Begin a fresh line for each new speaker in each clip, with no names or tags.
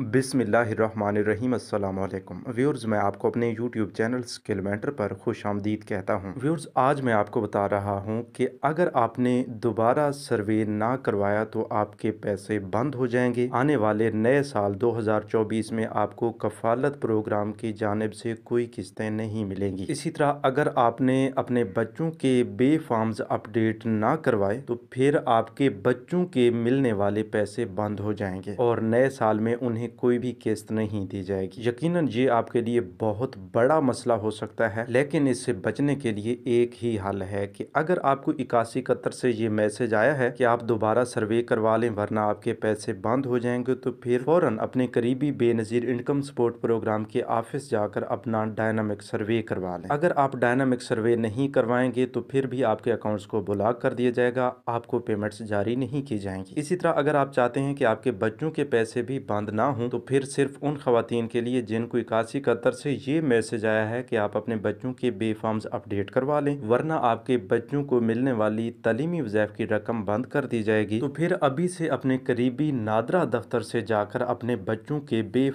वालेकुम व्यूर्स मैं आपको अपने यूट्यूब चैनल स्किल मेंटर पर खुश आमदीद कहता हूँ व्यूर्स आज मैं आपको बता रहा हूँ कि अगर आपने दोबारा सर्वे ना करवाया तो आपके पैसे बंद हो जाएंगे आने वाले नए साल 2024 में आपको कफालत प्रोग्राम की जानब से कोई किस्तें नहीं मिलेंगी इसी तरह अगर आपने अपने बच्चों के बे फॉर्म्स अपडेट ना करवाए तो फिर आपके बच्चों के मिलने वाले पैसे बंद हो जाएंगे और नए साल में उन्हें उन्हें कोई भी किस्त नहीं दी जाएगी यकीनन ये आपके लिए बहुत बड़ा मसला हो सकता है लेकिन इससे बचने के लिए एक ही हल है कि अगर आपको इक्यासी इकहत्तर से ये मैसेज आया है कि आप दोबारा सर्वे करवा लें वरना आपके पैसे बंद हो जाएंगे तो फिर फौरन अपने करीबी बेनज़ीर इनकम सपोर्ट प्रोग्राम के ऑफिस जाकर अपना डायनामिक सर्वे करवा लें अगर आप डायनामिक सर्वे नहीं करवाएंगे तो फिर भी आपके अकाउंट्स को ब्लॉक कर दिया जाएगा आपको पेमेंट्स जारी नहीं की जाएंगी इसी तरह अगर आप चाहते हैं कि आपके बच्चों के पैसे भी बंद ना हूँ तो फिर सिर्फ उन खातन के लिए जिनको इक्यासी कतर से ये मैसेज आया है कि आप अपने बच्चों के बे अपडेट करवा लें वरना आपके बच्चों को मिलने वाली तलीमी वजैफ की रकम बंद कर दी जाएगी तो फिर अभी से अपने करीबी नादरा दफ्तर से जाकर अपने बच्चों के बे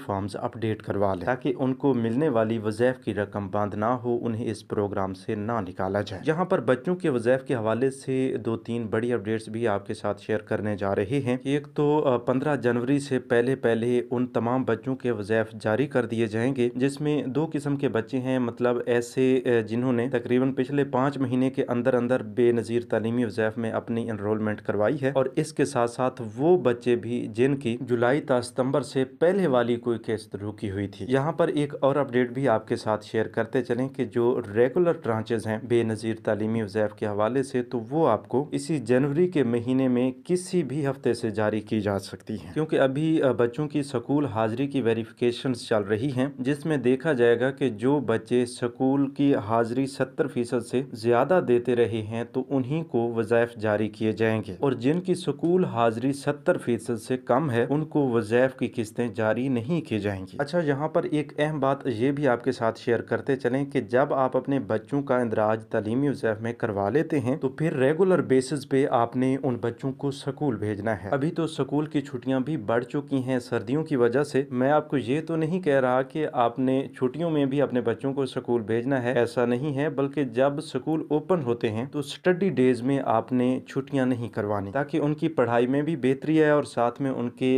अपडेट करवा लें ताकि उनको मिलने वाली वजैफ की रकम बंद ना हो उन्हें इस प्रोग्राम से ना निकाला जाए यहाँ पर बच्चों के वजैफ के हवाले से दो तीन बड़ी अपडेट्स भी आपके साथ शेयर करने जा रहे हैं एक तो पंद्रह जनवरी से पहले पहले उन तमाम बच्चों के वजैफ जारी कर दिए जाएंगे जिसमें दो किस्म के बच्चे हैं मतलब ऐसे जिन्होंने तकरीबन पिछले पाँच महीने के अंदर अंदर बेनज़ीर तलीमी वजैफ में अपनी इनरोलमेंट करवाई है और इसके साथ साथ वो बच्चे भी जिनकी जुलाई तथा सितम्बर से पहले वाली कोई किस्त रुकी हुई थी यहाँ पर एक और अपडेट भी आपके साथ शेयर करते चलें कि जो रेगुलर ट्रांचेज हैं बेनज़ीर तालीमी वजैफ के हवाले से तो वो आपको इसी जनवरी के महीने में किसी भी हफ्ते से जारी की जा सकती है क्योंकि अभी बच्चों की स्कूल हाजिरी की वेरिफिकेशन चल रही हैं जिसमें देखा जाएगा कि जो बच्चे स्कूल की हाजिरी सत्तर फीसद से ज्यादा देते रहे हैं तो उन्हीं को वजायफ जारी किए जाएंगे और जिनकी स्कूल हाजिरी सत्तर फीसद से कम है उनको वजायफ की किस्तें जारी नहीं की जाएंगी अच्छा यहाँ पर एक अहम बात ये भी आपके साथ शेयर करते चले की जब आप अपने बच्चों का इंदराज तलीमी वजायफ में करवा लेते हैं तो फिर रेगुलर बेसिस पे आपने उन बच्चों को स्कूल भेजना है अभी तो स्कूल की छुट्टियां भी बढ़ चुकी हैं सर्दियों की वजह से मैं आपको ये तो नहीं कह रहा कि आपने छुट्टियों में भी अपने बच्चों को स्कूल भेजना है ऐसा नहीं है बल्कि जब स्कूल ओपन होते हैं तो स्टडी डेज में आपने छुट्टियाँ नहीं करवानी ताकि उनकी पढ़ाई में भी बेहतरी है और साथ में उनके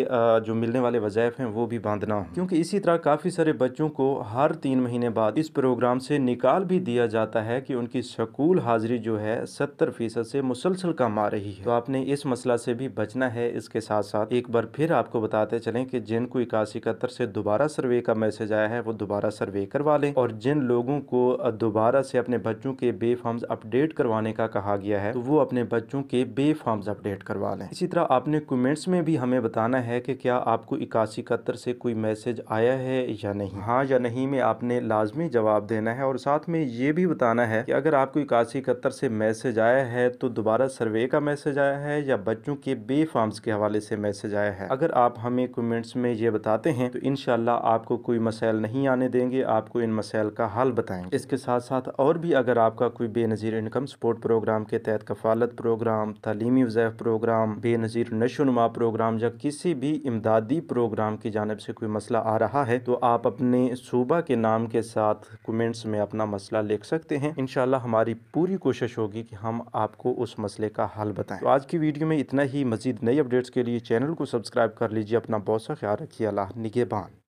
जो मिलने वाले वज़ायफ हैं वो भी बांधना हो क्योंकि इसी तरह काफ़ी सारे बच्चों को हर तीन महीने बाद इस प्रोग्राम से निकाल भी दिया जाता है कि उनकी स्कूल हाजिरी जो है सत्तर फीसद से मुसलसल कम आ रही है तो आपने इस मसला से भी बचना है इसके साथ साथ एक बार फिर आपको बताते चलें कि जिन जिनको इक्यासी इकहत्तर से दोबारा सर्वे का मैसेज आया है वो दोबारा सर्वे करवा लें और जिन लोगों को दोबारा से अपने बच्चों के बे फॉर्म्स अपडेट करवाने का कहा गया है तो वो अपने बच्चों के बे फॉर्म्स अपडेट करवा लें इसी तरह आपने कमेंट्स में भी हमें बताना है कि क्या आपको इक्यासी इकहत्तर से कोई मैसेज आया है या नहीं हाँ या नहीं में आपने लाजमी जवाब देना है और साथ में ये भी बताना है कि अगर आपको इक्यासी इकहत्तर से मैसेज आया है तो दोबारा सर्वे का मैसेज आया है या बच्चों के बे फॉर्म्स के हवाले से मैसेज आया है अगर आप हमें कमेंट्स में हमें ये बताते हैं तो इन आपको कोई मसाइल नहीं आने देंगे आपको इन मसाइल का हल बताएंगे इसके साथ साथ और भी अगर आपका कोई बेनज़ीर इनकम सपोर्ट प्रोग्राम के तहत Kafaalat program Taleemi Wazaif program Benazir Nashonuma program या किसी भी इमदादी प्रोग्राम की जानब से कोई मसला आ रहा है तो आप अपने सूबा के नाम के साथ कमेंट्स में अपना मसला लिख सकते हैं इन हमारी पूरी कोशिश होगी कि हम आपको उस मसले का हल बताएं तो आज की वीडियो में इतना ही मजीद नई अपडेट्स के लिए चैनल को सब्सक्राइब कर लीजिए अपना बहुत सा ख्याल रखिए अल्लाह निगेबान